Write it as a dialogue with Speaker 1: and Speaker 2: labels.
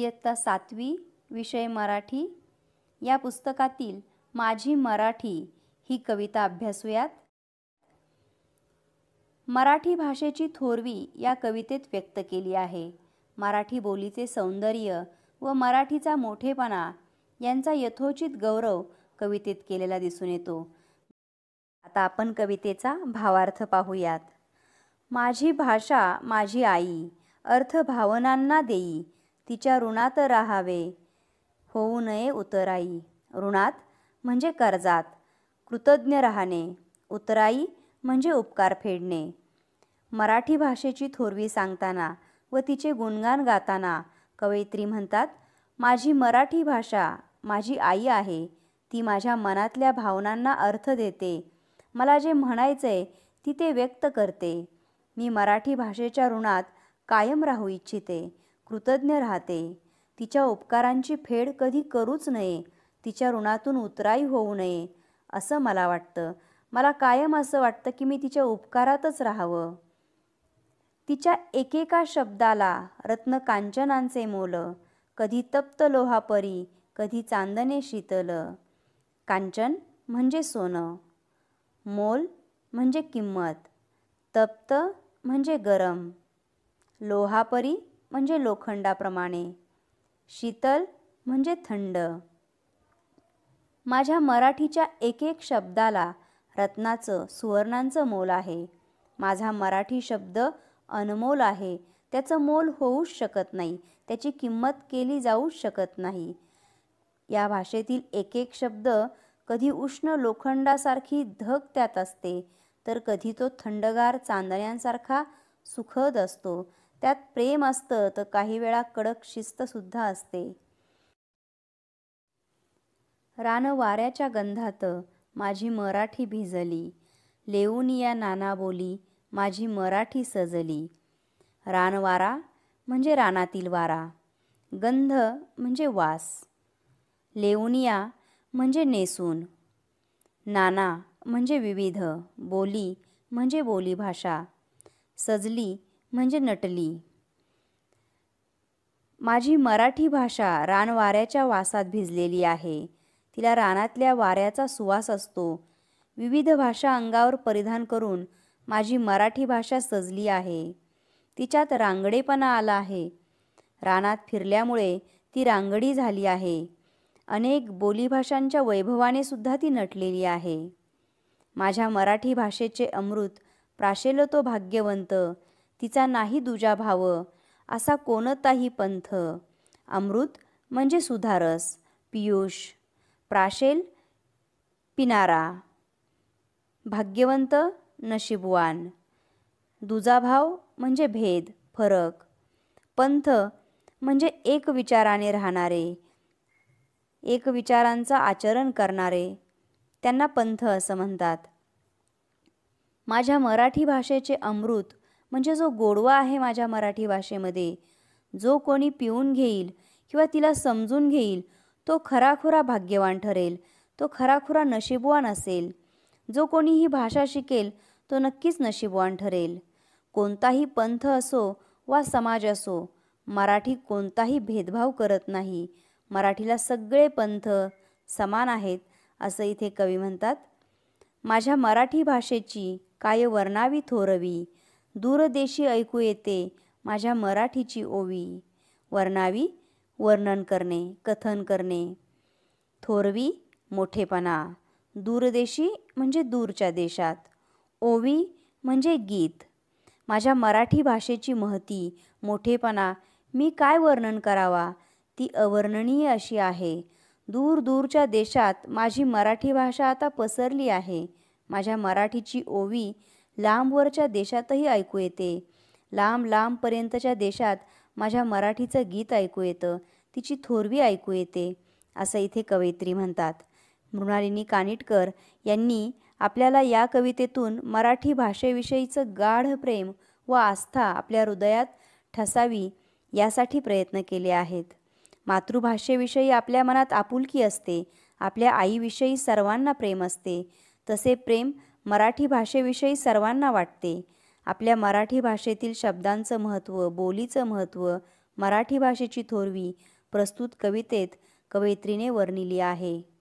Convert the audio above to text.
Speaker 1: इयत्ता सातवी विषय मराठी या पुस्तकातील माझी मराठी ही कविता अभ्यासूयात मराठी भाषेची थोरवी या कवितेत व्यक्त केली आहे मराठी बोलीचे सौंदर्य व मराठीचा मोठेपणा यांचा यथोचित गौरव कवितेत केलेला दिसून येतो आता आपण कवितेचा भावार्थ पाहूयात माझी भाषा माझी आई अर्थ भावनांना देई तिच्या ऋणात राहावे होऊ नये उतराई ऋणात म्हणजे कर्जात कृतज्ञ राहणे उतराई म्हणजे उपकार फेडणे मराठी भाषेची थोरवी सांगताना व तिचे गुणगान गाताना कवयित्री म्हणतात माझी मराठी भाषा माझी आई आहे ती माझ्या मनातल्या भावनांना अर्थ देते मला जे आहे ती ते व्यक्त करते मी मराठी भाषेच्या ऋणात कायम राहू इच्छिते कृतज्ञ राहते तिच्या उपकारांची फेड कधी करूच नये तिच्या ऋणातून उतराई होऊ नये असं मला वाटतं मला कायम असं वाटतं की मी तिच्या उपकारातच राहावं तिच्या एकेका शब्दाला रत्न कांचनांचे मोल कधी तप्त लोहापरी कधी चांदणे शीतल कांचन म्हणजे सोनं मोल म्हणजे किंमत तप्त म्हणजे गरम लोहापरी म्हणजे लोखंडाप्रमाणे शीतल म्हणजे थंड माझ्या मराठीच्या एक एक शब्दाला रत्नाचं सुवर्णांचं मोल आहे माझा मराठी शब्द अनमोल आहे त्याचं मोल होऊच शकत नाही त्याची किंमत केली जाऊच शकत नाही या भाषेतील एक एक शब्द कधी उष्ण लोखंडासारखी धग त्यात असते तर कधी तो थंडगार चांदण्यांसारखा सुखद असतो त्यात प्रेम असतं तर काही वेळा कडक शिस्तसुद्धा असते रानवाऱ्याच्या वाऱ्याच्या गंधात माझी मराठी भिजली लेऊनिया नाना बोली माझी मराठी सजली रानवारा म्हणजे रानातील वारा गंध म्हणजे वास लेऊनिया म्हणजे नेसून नाना म्हणजे विविध बोली म्हणजे बोलीभाषा सजली म्हणजे नटली माझी मराठी भाषा रानवाऱ्याच्या वासात भिजलेली आहे तिला रानातल्या वाऱ्याचा सुवास असतो विविध भाषा अंगावर परिधान करून माझी मराठी भाषा सजली आहे तिच्यात रांगडेपणा आला आहे रानात फिरल्यामुळे ती रांगडी झाली आहे अनेक बोलीभाषांच्या वैभवाने सुद्धा ती नटलेली आहे माझ्या मराठी भाषेचे अमृत प्राशेल तो भाग्यवंत तिचा नाही दुजा भाव असा कोणताही पंथ अमृत म्हणजे सुधारस पियुष प्राशेल पिनारा भाग्यवंत नशिबवान दुजाभाव म्हणजे भेद फरक पंथ म्हणजे एक विचाराने राहणारे एक विचारांचं आचरण करणारे त्यांना पंथ असं म्हणतात माझ्या मराठी भाषेचे अमृत म्हणजे जो गोडवा आहे माझ्या मराठी भाषेमध्ये जो कोणी पिऊन घेईल किंवा तिला समजून घेईल तो खराखुरा भाग्यवान ठरेल तो खराखुरा नशिबवान असेल जो कोणी ही भाषा शिकेल तो नक्कीच नशिबवान ठरेल कोणताही पंथ असो वा समाज असो मराठी कोणताही भेदभाव करत नाही मराठीला सगळे पंथ समान आहेत असं इथे कवी म्हणतात माझ्या मराठी भाषेची काय वर्णावी थोरवी दूरदेशी ऐकू येते माझ्या मराठीची ओवी वर्णावी वर्णन करणे कथन करणे थोरवी मोठेपणा दूरदेशी म्हणजे दूरच्या देशात ओवी म्हणजे गीत माझ्या मराठी भाषेची महती मोठेपणा मी काय वर्णन करावा ती अवर्णनीय अशी आहे दूर दूरच्या देशात माझी मराठी भाषा आता पसरली आहे माझ्या मराठीची ओवी लांबवरच्या देशातही ऐकू येते लांब लांबपर्यंतच्या देशात माझ्या मराठीचं गीत ऐकू येतं तिची थोरवी ऐकू येते असं इथे कवयित्री म्हणतात मृणालिनी कानिटकर यांनी आपल्याला या कवितेतून मराठी भाषेविषयीचं गाढ प्रेम व आस्था आपल्या हृदयात ठसावी यासाठी प्रयत्न केले आहेत मातृभाषेविषयी आपल्या मनात आपुलकी असते आपल्या आईविषयी सर्वांना प्रेम असते तसे प्रेम मराठी भाषेविषयी सर्वांना वाटते आपल्या मराठी भाषेतील शब्दांचं महत्त्व बोलीचं महत्त्व मराठी भाषेची थोरवी प्रस्तुत कवितेत कवयित्रीने वर्णिली आहे